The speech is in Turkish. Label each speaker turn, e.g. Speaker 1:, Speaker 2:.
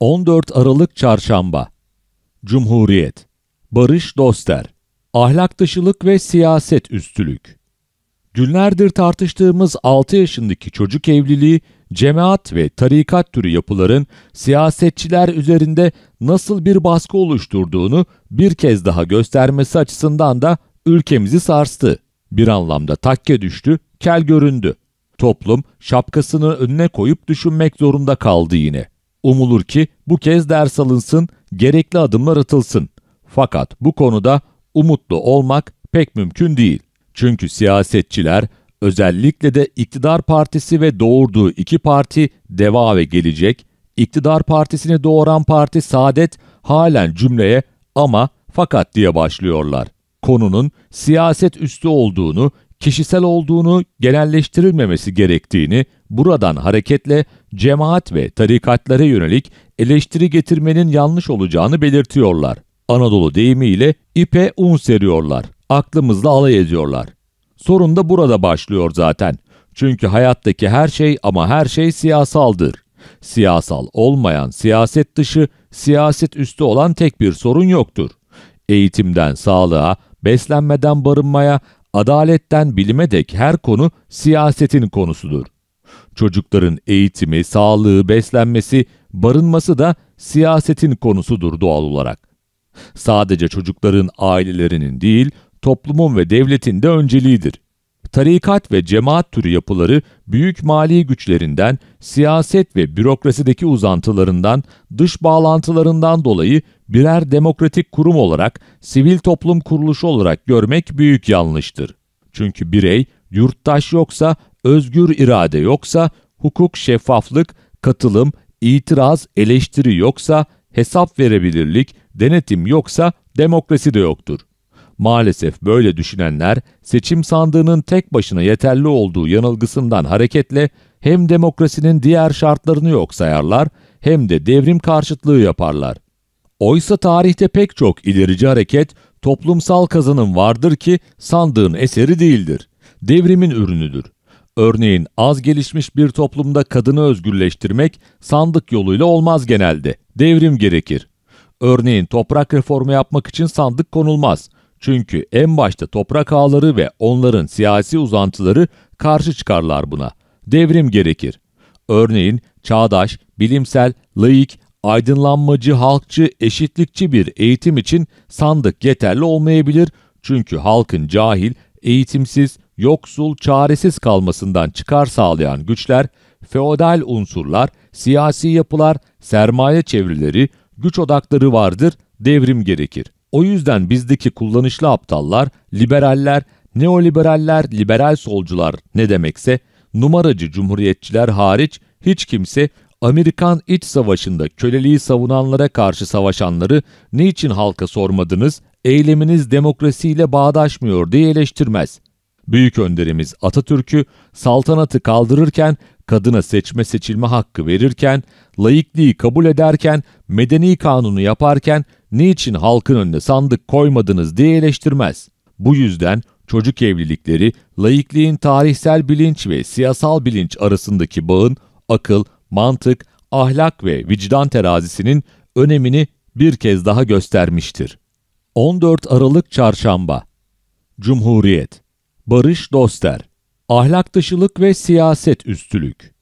Speaker 1: 14 Aralık Çarşamba Cumhuriyet Barış Doster Ahlak dışılık ve siyaset üstülük Günlerdir tartıştığımız 6 yaşındaki çocuk evliliği, cemaat ve tarikat türü yapıların siyasetçiler üzerinde nasıl bir baskı oluşturduğunu bir kez daha göstermesi açısından da ülkemizi sarstı. Bir anlamda takke düştü, kel göründü. Toplum şapkasını önüne koyup düşünmek zorunda kaldı yine. Umulur ki bu kez ders alınsın, gerekli adımlar atılsın. Fakat bu konuda umutlu olmak pek mümkün değil. Çünkü siyasetçiler özellikle de iktidar partisi ve doğurduğu iki parti Deva ve Gelecek, iktidar partisini doğuran parti Saadet halen cümleye ama fakat diye başlıyorlar. Konunun siyaset üstü olduğunu, kişisel olduğunu, genelleştirilmemesi gerektiğini Buradan hareketle cemaat ve tarikatlara yönelik eleştiri getirmenin yanlış olacağını belirtiyorlar. Anadolu deyimiyle ipe un seriyorlar. Aklımızla alay ediyorlar. Sorun da burada başlıyor zaten. Çünkü hayattaki her şey ama her şey siyasaldır. Siyasal olmayan, siyaset dışı, siyaset üstü olan tek bir sorun yoktur. Eğitimden sağlığa, beslenmeden barınmaya, adaletten bilime dek her konu siyasetin konusudur. Çocukların eğitimi, sağlığı, beslenmesi, barınması da siyasetin konusudur doğal olarak. Sadece çocukların ailelerinin değil, toplumun ve devletin de önceliğidir. Tarikat ve cemaat türü yapıları büyük mali güçlerinden, siyaset ve bürokrasideki uzantılarından, dış bağlantılarından dolayı birer demokratik kurum olarak, sivil toplum kuruluşu olarak görmek büyük yanlıştır. Çünkü birey, yurttaş yoksa özgür irade yoksa, hukuk şeffaflık, katılım, itiraz, eleştiri yoksa, hesap verebilirlik, denetim yoksa demokrasi de yoktur. Maalesef böyle düşünenler seçim sandığının tek başına yeterli olduğu yanılgısından hareketle hem demokrasinin diğer şartlarını yok sayarlar hem de devrim karşıtlığı yaparlar. Oysa tarihte pek çok ilerici hareket toplumsal kazanım vardır ki sandığın eseri değildir. Devrimin ürünüdür. Örneğin az gelişmiş bir toplumda kadını özgürleştirmek sandık yoluyla olmaz genelde. Devrim gerekir. Örneğin toprak reformu yapmak için sandık konulmaz. Çünkü en başta toprak ağları ve onların siyasi uzantıları karşı çıkarlar buna. Devrim gerekir. Örneğin çağdaş, bilimsel, laik, aydınlanmacı, halkçı, eşitlikçi bir eğitim için sandık yeterli olmayabilir. Çünkü halkın cahil, eğitimsiz, yoksul, çaresiz kalmasından çıkar sağlayan güçler, feodal unsurlar, siyasi yapılar, sermaye çevreleri, güç odakları vardır, devrim gerekir. O yüzden bizdeki kullanışlı aptallar, liberaller, neoliberaller, liberal solcular ne demekse, numaracı cumhuriyetçiler hariç hiç kimse Amerikan iç savaşında köleliği savunanlara karşı savaşanları niçin halka sormadınız, eyleminiz demokrasiyle bağdaşmıyor diye eleştirmez büyük önderimiz Atatürk'ü saltanatı kaldırırken kadına seçme seçilme hakkı verirken, laikliği kabul ederken, medeni kanunu yaparken niçin halkın önüne sandık koymadınız diye eleştirmez. Bu yüzden çocuk evlilikleri laikliğin tarihsel bilinç ve siyasal bilinç arasındaki bağın akıl, mantık, ahlak ve vicdan terazisinin önemini bir kez daha göstermiştir. 14 Aralık Çarşamba Cumhuriyet Barış Doster Ahlak dışılık ve siyaset üstülük